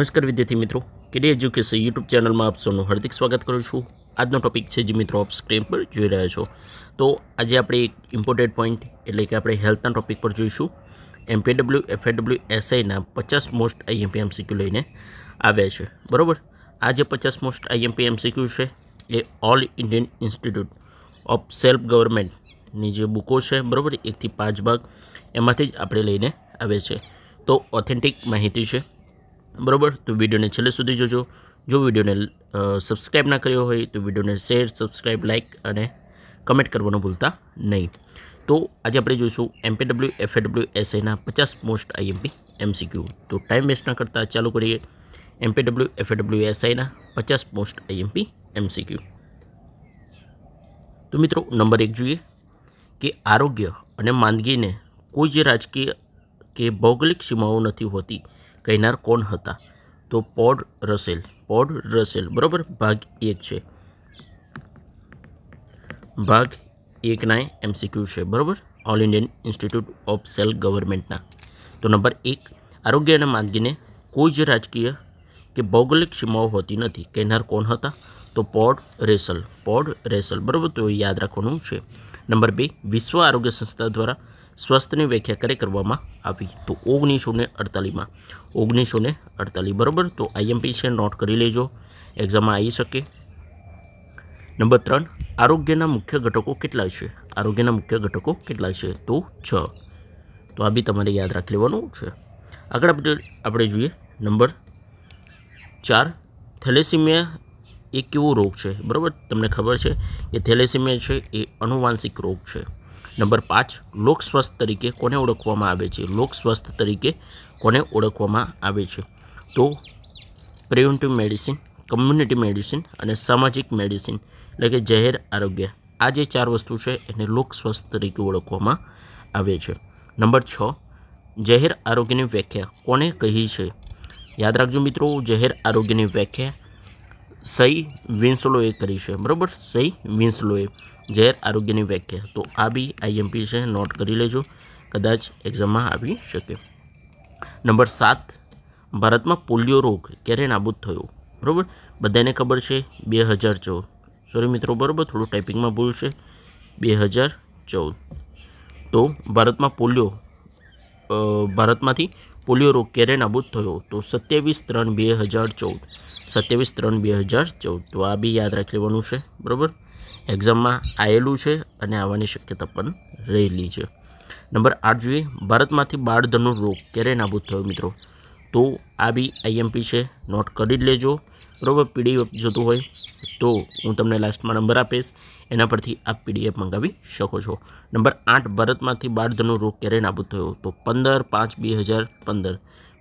નમસ્કાર વિદ્યાર્થી મિત્રો કેડી એજ્યુકેશન યુટ્યુબ ચેનલમાં આપ સૌનું હાર્દિક સ્વાગત કરું છું આજનો ટોપિક છે જે મિત્રો આપ સ્ક્રીન પર જોઈ રહ્યા છો તો આજે આપણે એક ઇમ્પોર્ટેન્ટ પોઈન્ટ એટલે કે આપણે હેલ્થના ટોપિક પર જોઈશું એમપીડબ્લ્યુ એફએડબ્લ્યુ એસઆઈના પચાસ મોસ્ટ આઈએમપી એમસીક્યુ લઈને આવ્યા છે બરાબર આ જે પચાસ મોસ્ટ આઈએમપી એમસીક્યુ છે એ all Indian institute of self ગવર્મેન્ટની જે બુકો છે બરાબર એકથી પાંચ ભાગ એમાંથી જ આપણે લઈને આવે છે તો ઓથેન્ટિક માહિતી છે બરાબર તો વિડીયોને છેલ્લે સુધી જોજો જો વિડીયોને સબસ્ક્રાઈબ ના કર્યો હોય તો વિડીયોને શેર સબસ્ક્રાઈબ લાઇક અને કમેન્ટ કરવાનું ભૂલતા નહીં તો આજે આપણે જોઈશું એમપીડબ્લ્યુ એફએડબ્લ્યુ એસઆઈના પચાસ મોસ્ટ આઈએમપી એમસીક્યુ તો ટાઈમ વેસ્ટ ના કરતા ચાલુ કરીએ એમપીડબ્લ્યુ એફએડબ્લ્યુ એસઆઈના પચાસ મોસ્ટ આઈએમપી એમસીક્યુ તો મિત્રો નંબર એક જોઈએ કે આરોગ્ય અને માંદગીને કોઈ જે રાજકીય કે ભૌગોલિક સીમાઓ નથી હોતી કહેનાર કોણ હતા તો પોડ રસેલ પોડ રસેલ બરાબર ભાગ એક છે ભાગ એકના એમસીક્યુ છે બરાબર all Indian institute of self ગવર્મેન્ટના તો નંબર એક આરોગ્યના માગીને કોઈ જ રાજકીય કે ભૌગોલિક સીમાઓ હોતી નથી કહેનાર કોણ હતા તો પોડ રેસલ પોડ રેસલ બરાબર તો યાદ રાખવાનું છે નંબર બે વિશ્વ આરોગ્ય સંસ્થા દ્વારા સ્વસ્થની વ્યાખ્યા ક્યારે કરવામાં આવી તો ઓગણીસો ને અડતાલીસમાં ઓગણીસો ને અડતાલીસ બરાબર તો આઈએમપી છે નોટ કરી લેજો એક્ઝામમાં આવી શકે નંબર ત્રણ આરોગ્યના મુખ્ય ઘટકો કેટલા છે આરોગ્યના મુખ્ય ઘટકો કેટલા છે તો છ તો આ બી તમારે યાદ રાખી લેવાનું છે આગળ આપણે આપણે જોઈએ નંબર ચાર થેલેસીમિયા એ કેવો રોગ છે બરાબર તમને ખબર છે કે થેલેસીમિયા છે એ અનુવાંશિક રોગ છે નંબર પાંચ લોક સ્વસ્થ તરીકે કોને ઓળખવામાં આવે છે લોક સ્વસ્થ તરીકે કોને ઓળખવામાં આવે છે તો પ્રિવેન્ટિવ મેડિસિન કમ્યુનિટી મેડિસિન અને સામાજિક મેડિસિન એટલે કે જાહેર આરોગ્ય આ જે ચાર વસ્તુ છે એને લોક સ્વસ્થ તરીકે ઓળખવામાં આવે છે નંબર છ જાહેર આરોગ્યની વ્યાખ્યા કોને કહી છે યાદ રાખજો મિત્રો જાહેર આરોગ્યની વ્યાખ્યા સહી વિન્સલોએ કરી છે બરાબર સહી વિન્સલોએ જાહેર આરોગ્યની વ્યાખ્યા તો આ બી આઈએમપી છે નોટ કરી લેજો કદાચ એક્ઝામમાં આવી શકે નંબર સાત ભારતમાં પોલિયો રોગ ક્યારે નાબૂદ થયો બરાબર બધાને ખબર છે બે હજાર ચૌદ સોરી મિત્રો બરાબર થોડું ટાઈપિંગમાં ભૂલ છે બે હજાર ચૌદ તો ભારતમાં પોલિયો ભારતમાંથી પોલિયો રોગ ક્યારે નાબૂદ થયો તો સત્યાવીસ ત્રણ બે હજાર ચૌદ સત્યાવીસ ત્રણ બે હજાર ચૌદ તો આ બી યાદ રાખી લેવાનું છે બરાબર એક્ઝામમાં આવેલું છે અને આવવાની શક્યતા પણ રહેલી છે નંબર આઠ જોઈએ ભારતમાંથી બાળધનનો રોગ ક્યારે નાબૂદ થયો મિત્રો તો આ બી આઈએમપી છે નોટ કરી જ લેજો બરાબર પીડીએફ જોતું હોય તો હું તમને લાસ્ટમાં નંબર આપીશ એના પરથી આ પીડીએફ મંગાવી શકો છો નંબર આઠ ભારતમાંથી બાળધનનો રોગ ક્યારે નાબૂદ થયો તો પંદર પાંચ બે હજાર પંદર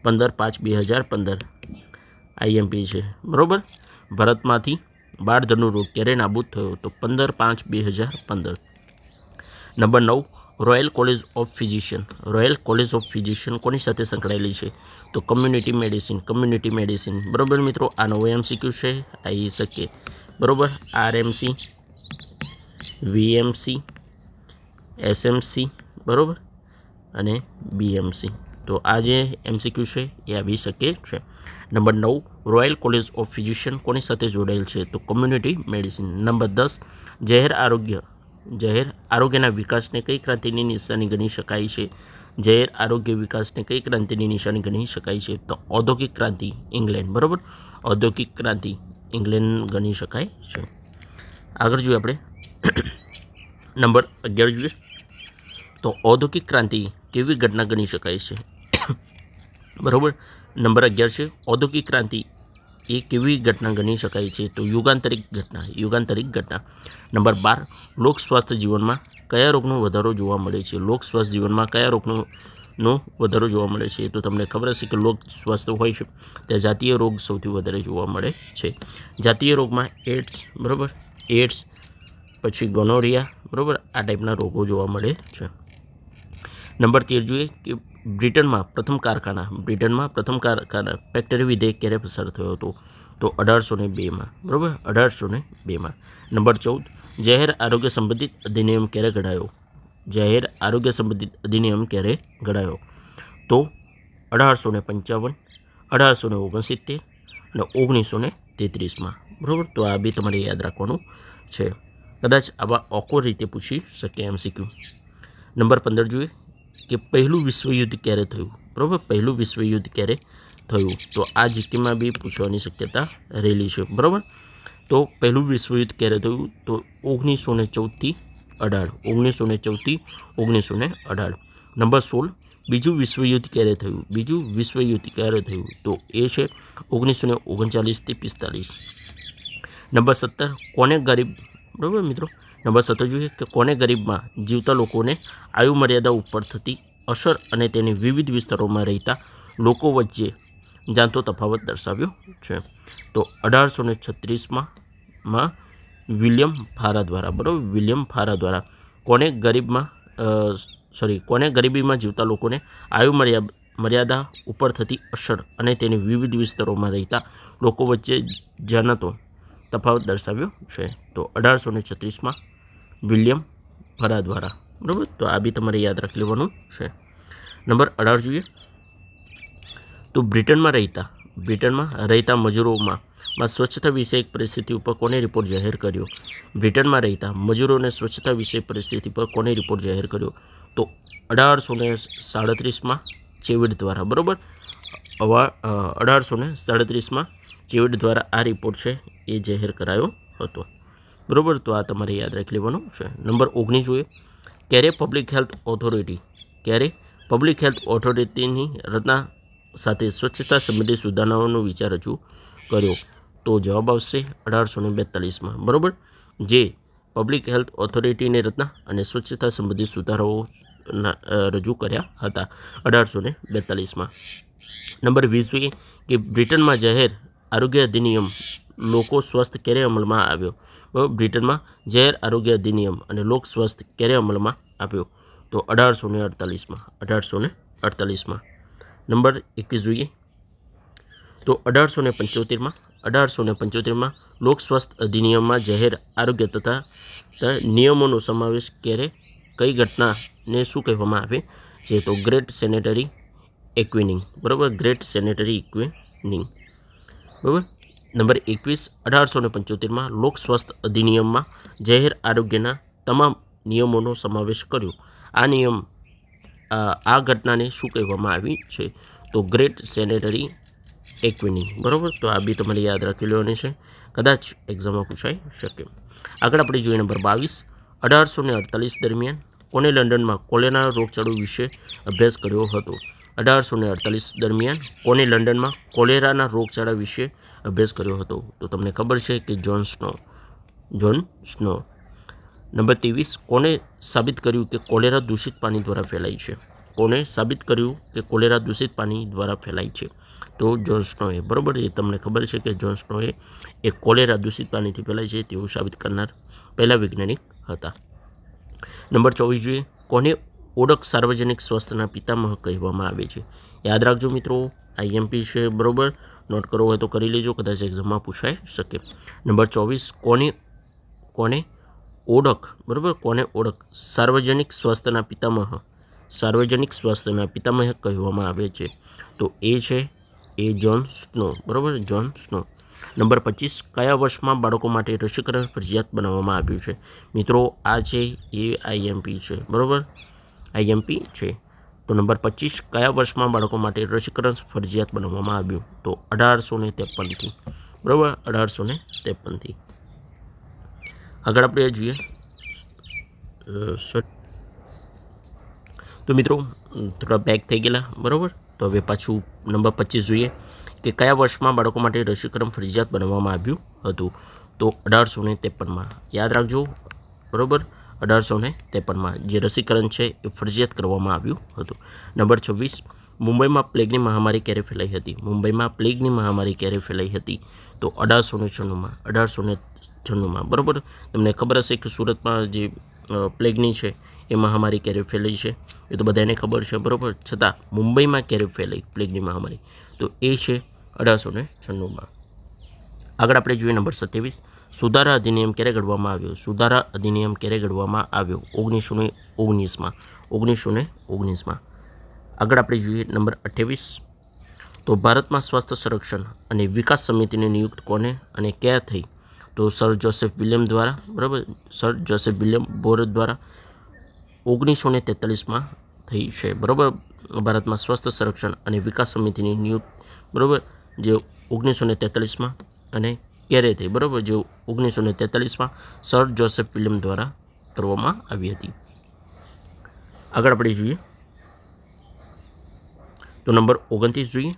પંદર પાંચ બે હજાર પંદર આઈએમપી છે બરાબર ભારતમાંથી બાળધનુ રોગ ક્યારે નાબૂદ થયો તો પંદર પાંચ બે હજાર પંદર નંબર નવ royal college of physician royal college of physician કોની સાથે સંકળાયેલી છે તો કમ્યુનિટી મેડિસિન કમ્યુનિટી મેડિસિન બરાબર મિત્રો આ નવો એમસીક્યુ છે આવી શકે બરાબર આરએમસી વીએમસી એસએમસી બરાબર અને બીએમસી તો આ જે એમસીક્યુ છે એ આવી શકે છે નંબર નવ રોયલ કોલેજ ઓફ ફિઝિશિયન કોની સાથે જોડાયેલ છે તો કોમ્યુનિટી મેડિસિન નંબર દસ જાહેર આરોગ્ય જાહેર આરોગ્યના વિકાસને કઈ ક્રાંતિની નિશાની ગણી શકાય છે જાહેર આરોગ્ય વિકાસને કઈ ક્રાંતિની નિશાની ગણી શકાય છે તો ઔદ્યોગિક ક્રાંતિ ઇંગ્લેન્ડ બરાબર ઔદ્યોગિક ક્રાંતિ ઇંગ્લેન્ડ ગણી શકાય છે આગળ જોઈએ આપણે નંબર અગિયાર જોઈએ તો ઔદ્યોગિક ક્રાંતિ કેવી ઘટના ગણી શકાય છે બરાબર નંબર અગિયાર છે ઔદ્યોગિક ક્રાંતિ એ કેવી ઘટના ગણી શકાય છે તો યુગાંતરિક ઘટના યુગાંતરિક ઘટના નંબર બાર લોક સ્વાસ્થ્ય જીવનમાં કયા રોગનો વધારો જોવા મળે છે લોક સ્વાસ્થ્ય જીવનમાં કયા રોગનો નો વધારો જોવા મળે છે તો તમને ખબર હશે કે લોક સ્વાસ્થ્ય હોય છે ત્યાં જાતીય રોગ સૌથી વધારે જોવા મળે છે જાતીય રોગમાં એડ્સ બરાબર એડ્સ પછી ગોનોરિયા બરાબર આ ટાઈપના રોગો જોવા મળે છે નંબર તેર જોઈએ કે બ્રિટનમાં પ્રથમ કારખાના બ્રિટનમાં પ્રથમ કારખાના ફેક્ટરી વિધેયક ક્યારે પસાર થયો હતો તો અઢારસો ને બેમાં બરાબર અઢારસો ને બેમાં નંબર ચૌદ જાહેર આરોગ્ય સંબંધિત અધિનિયમ ક્યારે ઘડાયો જાહેર આરોગ્ય સંબંધિત અધિનિયમ ક્યારે ઘડાયો તો અઢારસો ને પંચાવન અઢારસો ને ઓગણસિત્તેર અને ઓગણીસો ને તેત્રીસમાં બરાબર તો આ બી તમારે યાદ રાખવાનું છે કદાચ આવા ઓકોર રીતે પૂછી શકે એમ શીખ્યું નંબર પંદર જોઈએ કે પહેલું વિશ્વયુદ્ધ ક્યારે થયું બરાબર પહેલું વિશ્વયુદ્ધ ક્યારે થયું તો આ જીકેમાં બી પૂછવાની શક્યતા રહેલી છે બરાબર તો પહેલું વિશ્વયુદ્ધ ક્યારે થયું તો ઓગણીસો ને ચૌદથી અઢાર ઓગણીસો ને ચૌદથી ઓગણીસો ને અઢાર નંબર સોળ બીજું વિશ્વયુદ્ધ ક્યારે થયું બીજું વિશ્વયુદ્ધ ક્યારે થયું તો એ છે ઓગણીસો ને ઓગણચાલીસથી પિસ્તાલીસ નંબર સત્તર કોને ગરીબ બરાબર મિત્રો નંબર સત્તર જોઈએ કે કોને ગરીબમાં જીવતા લોકોને આયુ મર્યાદા ઉપર થતી અસર અને તેની વિવિધ વિસ્તારોમાં રહેતા લોકો વચ્ચે જાણતો તફાવત દર્શાવ્યો છે તો અઢારસો ને છત્રીસમાં માં વિલિયમ ફારા દ્વારા બરાબર વિલિયમ ફારા દ્વારા કોને ગરીબમાં સોરી કોને ગરીબીમાં જીવતા લોકોને આયુ મર્યા મર્યાદા ઉપર થતી અસર અને તેની વિવિધ વિસ્તારોમાં રહેતા લોકો વચ્ચે જાણતો તફાવત દર્શાવ્યો છે તો અઢારસો ને છત્રીસમાં વિલિયમ ફરા દ્વારા બરાબર તો આ બી તમારે યાદ રાખી લેવાનું છે નંબર અઢાર જોઈએ તો બ્રિટનમાં રહેતા બ્રિટનમાં રહેતા મજૂરોમાં સ્વચ્છતા વિષયક પરિસ્થિતિ ઉપર કોને રિપોર્ટ જાહેર કર્યો બ્રિટનમાં રહેતા મજૂરોને સ્વચ્છતા વિષયક પરિસ્થિતિ પર કોને રિપોર્ટ જાહેર કર્યો તો અઢારસો ને સાડત્રીસમાં ચેવિડ દ્વારા બરાબર અઢારસો ને સાડત્રીસમાં ચેવિડ દ્વારા આ રિપોર્ટ છે એ જાહેર કરાયો હતો બરાબર તો આ તમારે યાદ રાખી લેવાનું છે નંબર ઓગણીસ જોઈએ ક્યારે પબ્લિક હેલ્થ ઓથોરિટી ક્યારે પબ્લિક હેલ્થ ઓથોરિટીની રચના સાથે સ્વચ્છતા સંબંધિત સુધારણાઓનો વિચાર રજૂ કર્યો તો જવાબ આવશે અઢારસો ને બેતાલીસમાં બરાબર જે પબ્લિક હેલ્થ ઓથોરિટીની રચના અને સ્વચ્છતા સંબંધિત સુધારાઓ રજૂ કર્યા હતા અઢારસો ને બેતાલીસમાં નંબર વીસ જોઈએ કે બ્રિટનમાં જાહેર આરોગ્ય અધિનિયમ લોકો સ્વસ્થ ક્યારે અમલમાં આવ્યો બરાબર બ્રિટનમાં જાહેર આરોગ્ય અધિનિયમ અને લોક સ્વસ્થ ક્યારે અમલમાં આવ્યો તો અઢારસો ને અડતાલીસમાં અઢારસો ને અડતાલીસમાં નંબર એકવીસ જોઈએ તો અઢારસો ને પંચોતેરમાં અઢારસો ને પંચોતેરમાં લોક સ્વસ્થ અધિનિયમમાં જાહેર આરોગ્ય તથા નિયમોનો સમાવેશ ક્યારે કઈ ઘટનાને શું કહેવામાં આવે છે તો ગ્રેટ સેનેટરી એક્વિનિંગ બરાબર ગ્રેટ સેનેટરી ઇક્વિનિંગ બરાબર નંબર એકવીસ અઢારસો ને પંચોતેરમાં લોક સ્વસ્થ અધિનિયમમાં જાહેર આરોગ્યના તમામ નિયમોનો સમાવેશ કર્યો આ નિયમ આ ઘટનાને શું કહેવામાં આવી છે તો ગ્રેટ સેનેટરી એક્વિની બરાબર તો આ બી તમારે યાદ રાખી લેવાની છે કદાચ એક્ઝામમાં પૂછાઈ શકે આગળ આપણે જોઈએ નંબર બાવીસ અઢારસો ને અડતાલીસ દરમિયાન કોને લંડનમાં કોલેના રોગચાળો વિશે અભ્યાસ કર્યો હતો અઢારસો ને અડતાલીસ દરમિયાન કોને લંડનમાં કોલેરાના રોગચાળા વિશે અભ્યાસ કર્યો હતો તો તમને ખબર છે કે John Snow John Snow number ત્રેવીસ કોને સાબિત કર્યું કે કોલેરા દૂષિત પાણી દ્વારા ફેલાય છે કોને સાબિત કર્યું કે કોલેરા દૂષિત પાણી દ્વારા ફેલાય છે તો જોન સ્નોએ બરાબર એ તમને ખબર છે કે જોન સ્નોએ એ કોલેરા દૂષિત પાણીથી ફેલાય છે તેવું સાબિત કરનાર પહેલાં વૈજ્ઞાનિક હતા નંબર ચોવીસ જોઈએ કોને ઓળખ સાર્વજનિક સ્વાસ્થ્યના પિતામહ કહેવામાં આવે છે યાદ રાખજો મિત્રો આઈએમપી છે બરાબર નોટ કરવો હોય તો કરી લેજો કદાચ એક્ઝામમાં પૂછાઈ શકે નંબર ચોવીસ કોને કોને ઓળખ બરાબર કોને ઓળખ સાર્વજનિક સ્વાસ્થ્યના પિતામહ સાર્વજનિક સ્વાસ્થ્યના પિતામહ કહેવામાં આવે છે તો એ છે એ જોન સ્નો બરાબર જોન સ્નો નંબર પચીસ કયા વર્ષમાં બાળકો માટે રસીકરણ ફરજિયાત બનાવવામાં આવ્યું છે મિત્રો આ છે એ આઈએમપી છે બરાબર આઈએમપી છે તો નંબર પચીસ કયા વર્ષમાં બાળકો માટે રસીકરણ ફરજિયાત બનાવવામાં આવ્યું તો અઢારસો ને ત્રેપનથી બરાબર અઢારસો ને ત્રેપનથી આગળ આપણે જોઈએ તો મિત્રો થોડા બેક થઈ ગયેલા બરાબર તો હવે પાછું નંબર પચીસ જોઈએ કે કયા વર્ષમાં બાળકો માટે રસીકરણ ફરજિયાત બનાવવામાં આવ્યું હતું તો અઢારસો ને ત્રેપનમાં યાદ રાખજો બરાબર અઢારસો ને ત્રેપનમાં જે રસીકરણ છે એ ફરજિયાત કરવામાં આવ્યું હતું નંબર છવ્વીસ મુંબઈમાં પ્લેગની મહામારી ક્યારે ફેલાઈ હતી મુંબઈમાં પ્લેગની મહામારી ક્યારે ફેલાઈ હતી તો અઢારસો ને છન્નુંમાં અઢારસો ને છન્નુંમાં બરાબર તમને ખબર હશે કે સુરતમાં જે પ્લેગની છે એ મહામારી ક્યારે ફેલાઈ છે એ તો બધાને ખબર છે બરાબર છતાં મુંબઈમાં ક્યારે ફેલાઈ પ્લેગની મહામારી તો એ છે અઢારસો ને છન્નુંમાં આગળ આપણે જોઈએ નંબર સત્યાવીસ સુધારા અધિનિયમ ક્યારે ઘડવામાં આવ્યો સુધારા અધિનિયમ ક્યારે ઘડવામાં આવ્યો ઓગણીસો ને ઓગણીસમાં ઓગણીસો ને ઓગણીસમાં આગળ આપણે જોઈએ નંબર અઠ્યાવીસ તો ભારતમાં સ્વાસ્થ્ય સંરક્ષણ અને વિકાસ સમિતિની નિયુક્ત કોને અને ક્યાં થઈ તો સર જોસેફ વિલિયમ દ્વારા બરાબર સર જોસેફ વિલિયમ બોર દ્વારા ઓગણીસો ને તેતાલીસમાં થઈ છે બરાબર ભારતમાં સ્વાસ્થ્ય સંરક્ષણ અને વિકાસ સમિતિની નિયુક્ત બરાબર જે ઓગણીસો ને તેતાલીસમાં અને ક્યારે થઈ બરાબર જે ઓગણીસો ને તેતાલીસમાં સર જોસેફ ફિલ્મ દ્વારા કરવામાં આવી હતી આગળ આપણે જોઈએ તો નંબર ઓગણત્રીસ જોઈએ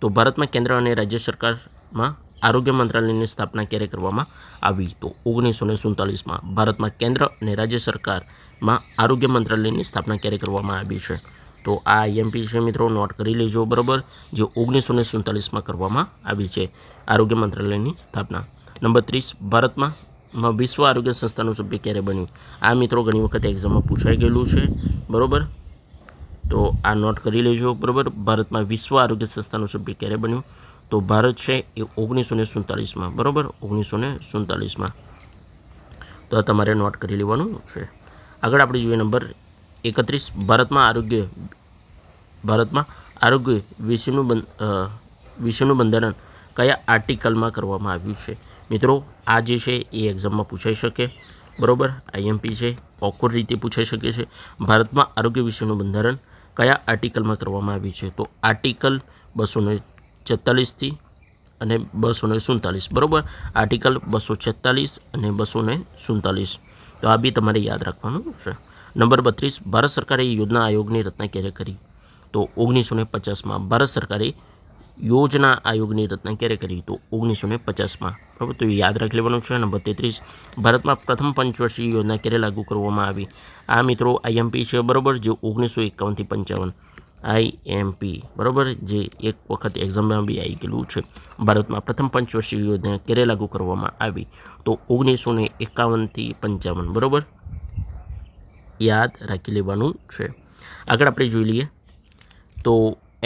તો ભારતમાં કેન્દ્ર અને રાજ્ય સરકારમાં આરોગ્ય મંત્રાલયની સ્થાપના ક્યારે કરવામાં આવી તો ઓગણીસો ને સુડતાલીસમાં ભારતમાં કેન્દ્ર અને રાજ્ય સરકારમાં આરોગ્ય મંત્રાલયની સ્થાપના ક્યારે કરવામાં આવી છે તો આ આઈએમપી e છે મિત્રો નોટ કરી લેજો બરાબર જે ઓગણીસો ને સુડતાલીસમાં કરવામાં આવી છે આરોગ્ય મંત્રાલયની સ્થાપના નંબર ત્રીસ ભારતમાં વિશ્વ આરોગ્ય સંસ્થાનું સભ્ય ક્યારે બન્યું આ મિત્રો ઘણી વખત એક્ઝામમાં પૂછાઈ ગયેલું છે બરાબર તો આ નોટ કરી લેજો બરાબર ભારતમાં વિશ્વ આરોગ્ય સંસ્થાનું સભ્ય ક્યારે બન્યું તો ભારત છે એ ઓગણીસો ને સુડતાલીસમાં બરાબર ઓગણીસો ને સુડતાલીસમાં તો તમારે નોટ કરી લેવાનું છે આગળ આપણે જોઈએ નંબર એકત્રીસ ભારતમાં આરોગ્ય ભારતમાં આરોગ્ય વિષયનું વિષયનું બંધારણ કયા આર્ટિકલમાં કરવામાં આવ્યું છે મિત્રો આ જે છે એ એક્ઝામમાં પૂછાઈ શકે બરોબર આઈએમપી છે ઓકવર્ડ રીતે પૂછાઈ શકે છે ભારતમાં આરોગ્ય વિષયનું બંધારણ કયા આર્ટિકલમાં કરવામાં આવ્યું છે તો આર્ટિકલ બસો ને છેતાલીસથી અને બસો ને સુડતાલીસ બરાબર આર્ટિકલ બસો છેતાલીસ અને બસો ને સુડતાલીસ તો આ બી તમારે યાદ રાખવાનું છે નંબર બત્રીસ ભારત સરકારે યોજના આયોગની રચના ક્યારે કરી તો ઓગણીસો ને પચાસમાં ભારત સરકારે યોજના આયોગની રચના ક્યારે કરી તો ઓગણીસો ને પચાસમાં બરાબર તો યાદ રાખી લેવાનું છે નંબર તેત્રીસ ભારતમાં પ્રથમ પંચવર્ષીય યોજના ક્યારે લાગુ કરવામાં આવી આ મિત્રો આઈએમપી છે બરાબર જે ઓગણીસો એકાવનથી પંચાવન આઈએમપી બરાબર જે એક વખત એક્ઝામમાં બી આવી ગયેલું છે ભારતમાં પ્રથમ પંચવર્ષીય યોજના ક્યારે લાગુ કરવામાં આવી તો ઓગણીસો ને એકાવનથી પંચાવન બરાબર યાદ રાખી લેવાનું છે આગળ આપણે જોઈ લઈએ તો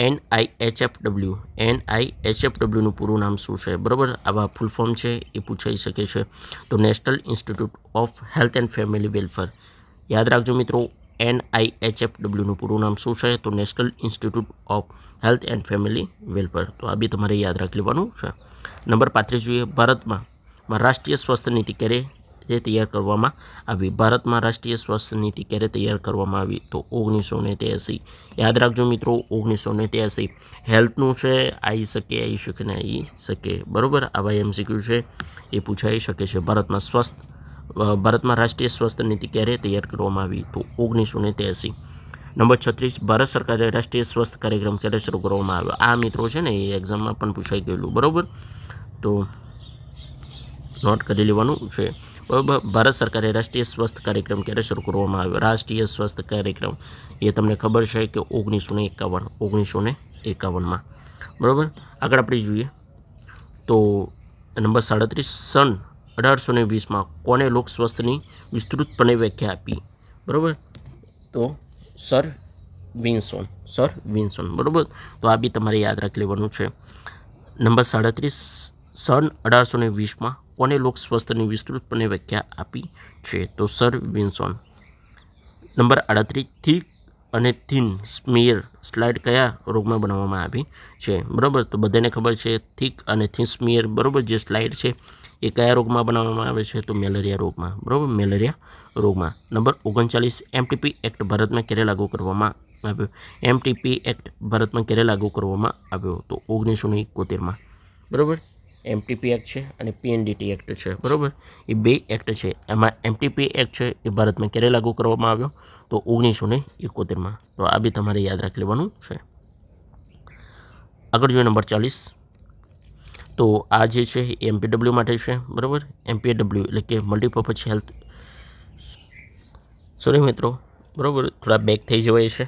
N I H F W N I H F ડબલ્યુનું પૂરું નામ શું છે બરાબર આવા ફૂલ ફોર્મ છે એ પૂછાઈ શકે છે તો national institute of health and family welfare યાદ રાખજો મિત્રો એન આઈ એચ એફ ડબલ્યુનું પૂરું નામ શું છે તો national institute of health and family welfare તો આ બી તમારે યાદ રાખી લેવાનું છે નંબર પાંત્રીસ જોઈએ ભારતમાં રાષ્ટ્રીય સ્વાસ્થ્ય નીતિ ક્યારે તે તૈયાર કરવામાં આવી ભારતમાં રાષ્ટ્રીય સ્વાસ્થ્ય નીતિ ક્યારે તૈયાર કરવામાં આવી તો ઓગણીસો ને યાદ રાખજો મિત્રો ઓગણીસો ને ત્યાસી હેલ્થનું છે આવી શકે આવી શકે ને આવી શકે બરાબર આવા એમસીક્યુ છે એ પૂછાઈ શકે છે ભારતમાં સ્વસ્થ ભારતમાં રાષ્ટ્રીય સ્વસ્થ નીતિ ક્યારે તૈયાર કરવામાં આવી તો ઓગણીસો ને ત્યાસી નંબર છત્રીસ ભારત સરકારે રાષ્ટ્રીય સ્વસ્થ કાર્યક્રમ ક્યારે શરૂ કરવામાં આવ્યો આ મિત્રો છે ને એ એક્ઝામમાં પણ પૂછાઈ ગયેલું બરાબર તો નોટ કરી લેવાનું છે ભારત સરકારે રાષ્ટ્રીય સ્વસ્થ કાર્યક્રમ ક્યારે શરૂ કરવામાં આવ્યો રાષ્ટ્રીય સ્વસ્થ કાર્યક્રમ એ તમને ખબર છે કે ઓગણીસો ને એકાવન ઓગણીસો ને એકાવનમાં બરાબર આગળ આપણે જોઈએ તો નંબર સાડત્રીસ સન અઢારસો ને વીસમાં કોને લોક સ્વસ્થની વિસ્તૃતપણે વ્યાખ્યા આપી બરાબર તો સર વિન્સોન સર વિન્સોન બરાબર તો આ બી તમારે યાદ રાખી લેવાનું છે નંબર સાડત્રીસ સન અઢારસો ને વીસમાં કોને લોક સ્વાસ્થ્યની વિસ્તૃતપણે વ્યાખ્યા આપી છે તો સર વિન્સોન નંબર આડત્રીસ થીક અને થિન સ્મિયર સ્લાઇડ કયા રોગમાં બનાવવામાં આવી છે બરાબર તો બધાને ખબર છે થીક અને થિન સ્મિયર બરાબર જે સ્લાઇડ છે એ કયા રોગમાં બનાવવામાં આવે છે તો મેલેરિયા રોગમાં બરાબર મેલેરિયા રોગમાં નંબર ઓગણચાલીસ એમટીપી એક્ટ ભારતમાં ક્યારે લાગુ કરવામાં આવ્યો એમટીપી એક્ટ ભારતમાં ક્યારે લાગુ કરવામાં આવ્યો તો ઓગણીસો ને એકોતેરમાં બરાબર એમટીપી એક્ટ છે અને પીએનડીટી એક્ટ છે બરાબર એ બે એક્ટ છે એમાં એમટીપી એક્ટ છે એ ભારતમાં ક્યારે લાગુ કરવામાં આવ્યો તો ઓગણીસો ને એકોતેરમાં તો આ બી તમારે યાદ રાખી લેવાનું છે આગળ જોઈએ નંબર ચાલીસ તો આ જે છે એ એમપીડબલ્યુ માટે છે બરાબર એમપીડબલ્યુ એટલે કે મલ્ટીપર્પઝ હેલ્થ સોરી મિત્રો બરાબર થોડા બેક થઈ જવાય છે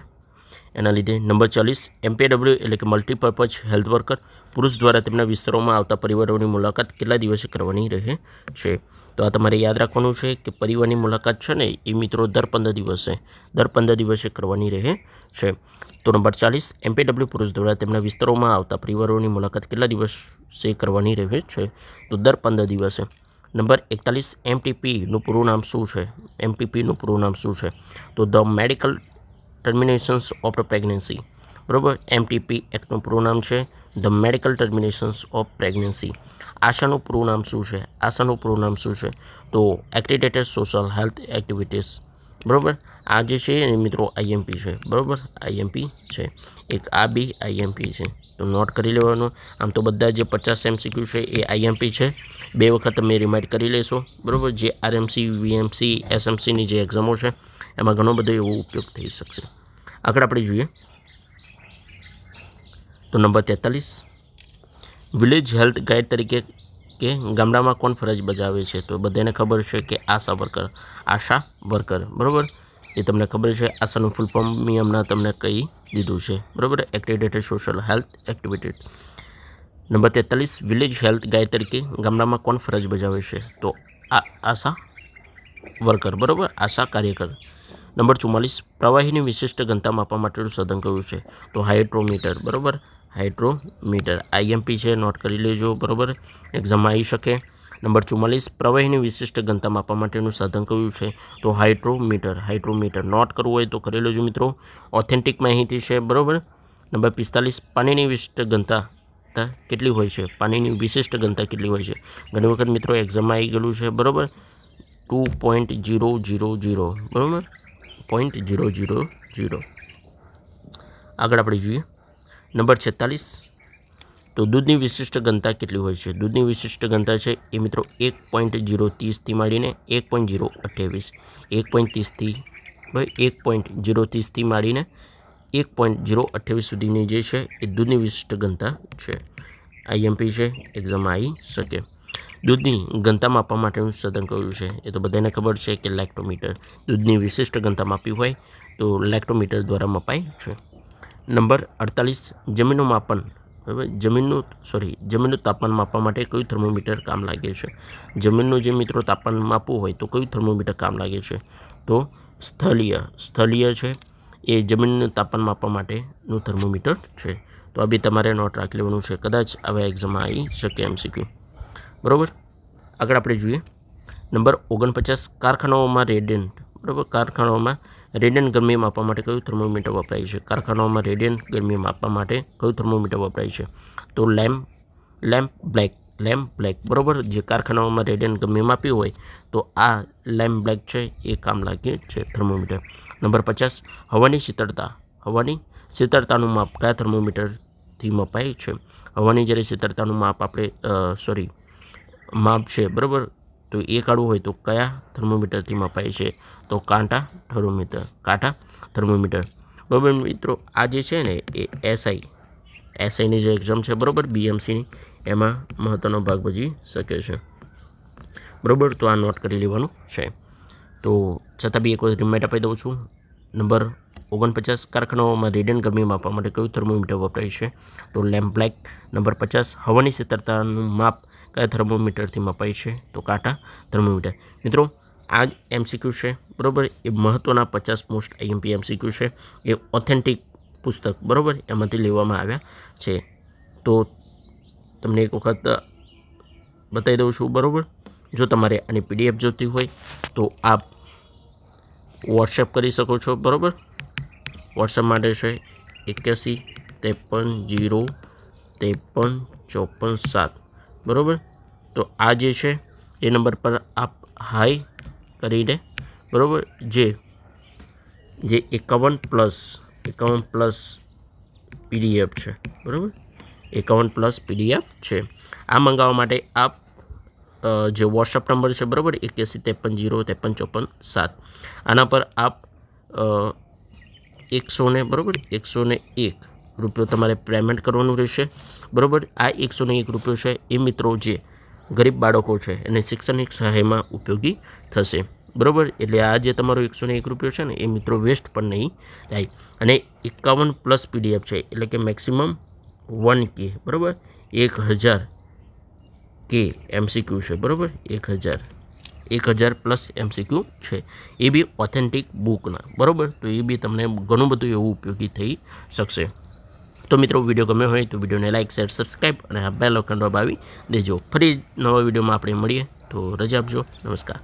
એના લીધે નંબર ચાલીસ એમપીડબ્લ્યુ એટલે કે મલ્ટીપર્પઝ હેલ્થ વર્કર પુરુષ દ્વારા તેમના વિસ્તારોમાં આવતા પરિવારોની મુલાકાત કેટલા દિવસે કરવાની રહે છે તો આ તમારે યાદ રાખવાનું છે કે પરિવારની મુલાકાત છે ને એ મિત્રો દર પંદર દિવસે દર પંદર દિવસે કરવાની રહે છે તો નંબર ચાલીસ એમપીડબ્લ્યુ પુરુષ દ્વારા તેમના વિસ્તારોમાં આવતા પરિવારોની મુલાકાત કેટલા દિવસે કરવાની રહે છે તો દર પંદર દિવસે નંબર એકતાલીસ એમટીપીનું પૂરું નામ શું છે એમપીપીનું પૂરું નામ શું છે તો the medical terminations of the pregnancy બરાબર એમટીપી એક્ટનું પ્રોનામ છે the medical terminations of pregnancy આશાનું પ્રોનામ શું છે આશાનું પ્રોનામ શું છે તો એક્રિડેટેડ સોશિયલ હેલ્થ એક્ટિવિટીઝ બરાબર આ જે છે એ મિત્રો આઈએમપી છે બરાબર આઈએમપી છે એક આ બી આઈએમપી છે નોટ કરી લેવાનું આમ તો બધા જે પચાસ એમસીક્યુ છે એ આઈએમપી છે બે વખત તમે રિમાઇન્ડ કરી લેશો બરાબર જે આરએમસી વીએમસી એસએમસીની જે એક્ઝામો છે એમાં ઘણો બધો એવો ઉપયોગ થઈ શકશે આગળ આપણે જોઈએ તો નંબર તેતાલીસ વિલેજ હેલ્થ ગાઈડ તરીકે કે ગામડામાં કોણ ફરજ બજાવે છે તો બધાને ખબર છે કે આશા વર્કર આશા વર્કર બરાબર એ તમને ખબર છે આશાનું ફૂલ ફોર્મ મેં હમણાં તમને કહી દીધું છે બરાબર accredited social health activities number તેતાલીસ વિલેજ હેલ્થ ગાય તરીકે ગામડામાં કોણ ફરજ બજાવે છે તો આ આશા વર્કર બરાબર આશા કાર્યકર નંબર ચુમ્માલીસ પ્રવાહીની વિશિષ્ટ ઘનતા માપવા માટેનું સાધન કયું છે તો હાઇડ્રોમીટર બરાબર હાઇડ્રોમીટર આઈએમપી છે નોટ કરી લેજો બરાબર એક્ઝામમાં આવી શકે નંબર ચુમ્માલીસ પ્રવાહીની વિશિષ્ટ ઘનતા માપવા માટેનું સાધન કયું છે તો હાઇડ્રોમીટર હાઇડ્રોમીટર નોટ કરવું હોય તો કરી લેજો મિત્રો ઓથેન્ટિક માહિતી છે બરાબર નંબર પિસ્તાલીસ પાણીની વિશિષ્ટ ઘનતા કેટલી હોય છે પાણીની વિશિષ્ટ ઘનતા કેટલી હોય છે ઘણી વખત મિત્રો એક્ઝામમાં આવી ગયેલું છે બરાબર two point zero zero zero બરાબર પોઈન્ટ જીરો જીરો જીરો આગળ આપણે જોઈએ નંબર છેતાલીસ તો દૂધની વિશિષ્ટ ઘનતા કેટલી હોય છે દૂધની વિશિષ્ટ ઘનતા છે એ મિત્રો એક પોઈન્ટ જીરો ત્રીસથી માંડીને એક પોઈન્ટ જીરો અઠ્યાવીસ એક પોઈન્ટ ત્રીસથી ભાઈ એક પોઈન્ટ જીરો ત્રીસથી માંડીને એક પોઈન્ટ જીરો અઠ્યાવીસ સુધીની જે છે એ દૂધની વિશિષ્ટ ઘનતા છે આઈએમપી છે એક્ઝામ આવી શકે દૂધની ઘનતા માપવા માટેનું સદન કયું છે એ તો બધાને ખબર છે કે લેક્ટોમીટર દૂધની વિશિષ્ટ ઘનતા માપી હોય તો લેક્ટોમીટર દ્વારા મપાય છે નંબર અડતાલીસ જમીનનું માપન બરાબર જમીનનું સોરી જમીનનું તાપમાન માપવા માટે કયું થર્મોમીટર કામ લાગે છે જમીનનું જે મિત્રો તાપમાન માપવું હોય તો કયું થર્મોમીટર કામ લાગે છે તો સ્થળીય સ્થળીય છે એ જમીનનું તાપમાન માપવા માટેનું થર્મોમીટર છે તો આ બી તમારે નોટ રાખી લેવાનું છે કદાચ હવે એક્ઝામમાં આવી શકે એમ શીખ્યું બરાબર આગળ આપણે જોઈએ નંબર ઓગણપચાસ કારખાનાઓમાં રેડિયન્ટ બરાબર કારખાનાઓમાં રેડિયન ગરમી માપવા માટે કયું થર્મોમીટર વપરાય છે કારખાનાઓમાં રેડિયન ગરમી માપવા માટે કયું થર્મોમીટર વપરાય છે તો lamp lamp black lamp black બરાબર જે કારખાનાઓમાં રેડિયન ગરમી માપી હોય તો આ લેમ્પ બ્લેક છે એ કામ લાગે છે થર્મોમીટર નંબર પચાસ હવાની શીતળતા હવાની શીતળતાનું માપ કયા થર્મોમીટરથી મપાય છે હવાની જ્યારે શીતળતાનું માપ આપણે સોરી માપ છે બરાબર તો એ કાઢવું હોય તો કયા થર્મોમીટરથી મપાય છે તો કાંટા થર્મોમીટર કાંટા થર્મોમીટર બરાબર મિત્રો આ જે છે ને એ એસઆઈ એસઆઈની જે એક્ઝામ છે બરાબર બીએમસીની એમાં મહત્ત્વનો ભાગ ભજી શકે છે બરાબર તો આ નોટ કરી લેવાનું છે તો છતાં બી એક વખત રિમાઇન્ડ આપી દઉં છું નંબર ઓગણપચાસ કારખાનાઓમાં રેડિયન ગરમી માપવા માટે કયું થર્મોમીટર વપરાય છે તો લેમ્પ બ્લેક નંબર પચાસ હવાની શીતળતાનું માપ કયા થર્મોમીટરથી મપાય છે તો કાંટા થર્મોમીટર મિત્રો આ જ એમસીક્યુ છે બરાબર એ મહત્ત્વના પચાસ મોસ્ટ આઈએમપી એમસીક્યુ છે એ ઓથેન્ટિક પુસ્તક બરાબર એમાંથી લેવામાં આવ્યા છે તો તમને એક વખત બતાવી દઉં છું બરાબર જો તમારે આની પીડીએફ જોતી હોય તો આપ વોટ્સએપ કરી શકો છો બરાબર વોટ્સએપ માટે છે એક્યાસી ત્રેપન જીરો ત્રેપન ચોપન સાત બરાબર તો આ જે છે એ નંબર પર આપ હાઈ કરીને બરાબર જે જે એકાવન પ્લસ એકાવન પ્લસ પીડીએફ છે બરાબર એકાવન પ્લસ પીડીએફ છે આ મંગાવવા માટે આપ જે વોટ્સઅપ નંબર છે બરાબર એક્યાસી ત્રેપન જીરો ત્રેપન ચોપન સાત આના પર આપ એકસો ને બરાબર એકસો ને એક રૂપિયો તમારે પેમેન્ટ કરવાનું રહેશે બરાબર આ એકસો એક રૂપિયો છે એ મિત્રો જે ગરીબ બાળકો છે એને શૈક્ષણિક સહાયમાં ઉપયોગી થશે બરાબર એટલે આ જે તમારો એકસો એક રૂપિયો છે ને એ મિત્રો વેસ્ટ પણ નહીં થાય અને એકાવન પ્લસ પીડીએફ છે એટલે કે મેક્સિમમ વન કે બરાબર એક હજાર કે એમસીક્યુ છે બરાબર એક હજાર એક હજાર પ્લસ એમસીક્યુ છે એ બી ઓથેન્ટિક બુકના બરાબર તો એ બી તમને ઘણું બધું એવું ઉપયોગી થઈ શકશે તો મિત્રો વિડીયો ગમ્યો હોય તો વિડીયોને લાઇક શેર સબસ્ક્રાઈબ અને આ બેલ ઓકન દબાવી દેજો ફરી નવા વિડીયોમાં આપણે મળીએ તો રજા આપજો નમસ્કાર